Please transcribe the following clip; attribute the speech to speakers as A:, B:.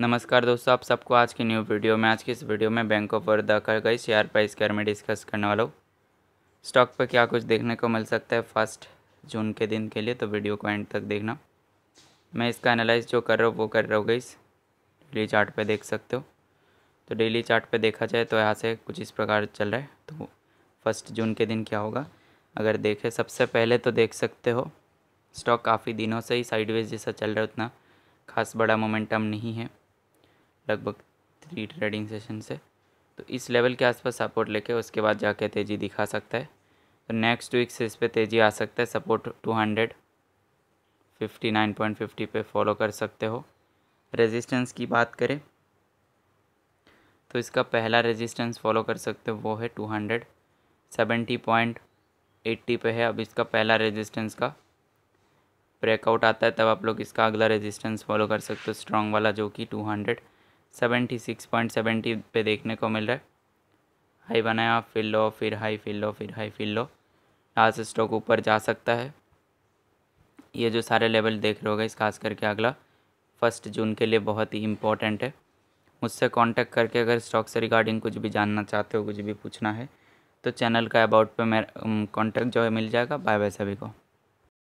A: नमस्कार दोस्तों आप सबको आज की न्यू वीडियो में आज की इस वीडियो में बैंक ऑफ बड़ौदा का गई शेयर प्राइस के में डिस्कस करने वाला हूँ स्टॉक पर क्या कुछ देखने को मिल सकता है फर्स्ट जून के दिन के लिए तो वीडियो को एंड तक देखना मैं इसका एनालाइज जो कर रहा हूँ वो कर रहा हूँ गई डेली चार्ट पे देख सकते हो तो डेली चार्ट पे देखा जाए तो यहाँ से कुछ इस प्रकार चल रहा है तो फर्स्ट जून के दिन क्या होगा अगर देखें सबसे पहले तो देख सकते हो स्टॉक काफ़ी दिनों से ही साइडवेज जैसा चल रहा है उतना खास बड़ा मोमेंटम नहीं है लगभग थ्री ट्रेडिंग सेशन से तो इस लेवल के आसपास सपोर्ट लेके उसके बाद जाके तेज़ी दिखा सकता है तो नेक्स्ट वीक से इस पर तेज़ी आ सकता है support two hundred fifty nine point fifty पे फॉलो कर सकते हो रेजिस्टेंस की बात करें तो इसका पहला रेजिस्टेंस फॉलो कर सकते हो वो है two hundred seventy point eighty पे है अब इसका पहला रेजिस्टेंस का ब्रेकआउट आता है तब आप लोग इसका अगला रेजिस्टेंस फॉलो कर सकते हो स्ट्रॉन्ग वाला जो कि two hundred seventy six point seventy पे देखने को मिल रहा है हाई बनाया फिर लो फिर हाई फिर लो फिर हाई फिर लो यहाँ से स्टॉक ऊपर जा सकता है ये जो सारे लेवल देख रहे हो इस खास करके अगला फर्स्ट जून के लिए बहुत ही इम्पोर्टेंट है मुझसे कांटेक्ट करके अगर स्टॉक से रिगार्डिंग कुछ भी जानना चाहते हो कुछ भी पूछना है तो चैनल का अबाउट पे मेरा कांटेक्ट जो है मिल जाएगा बाय बाय सभी को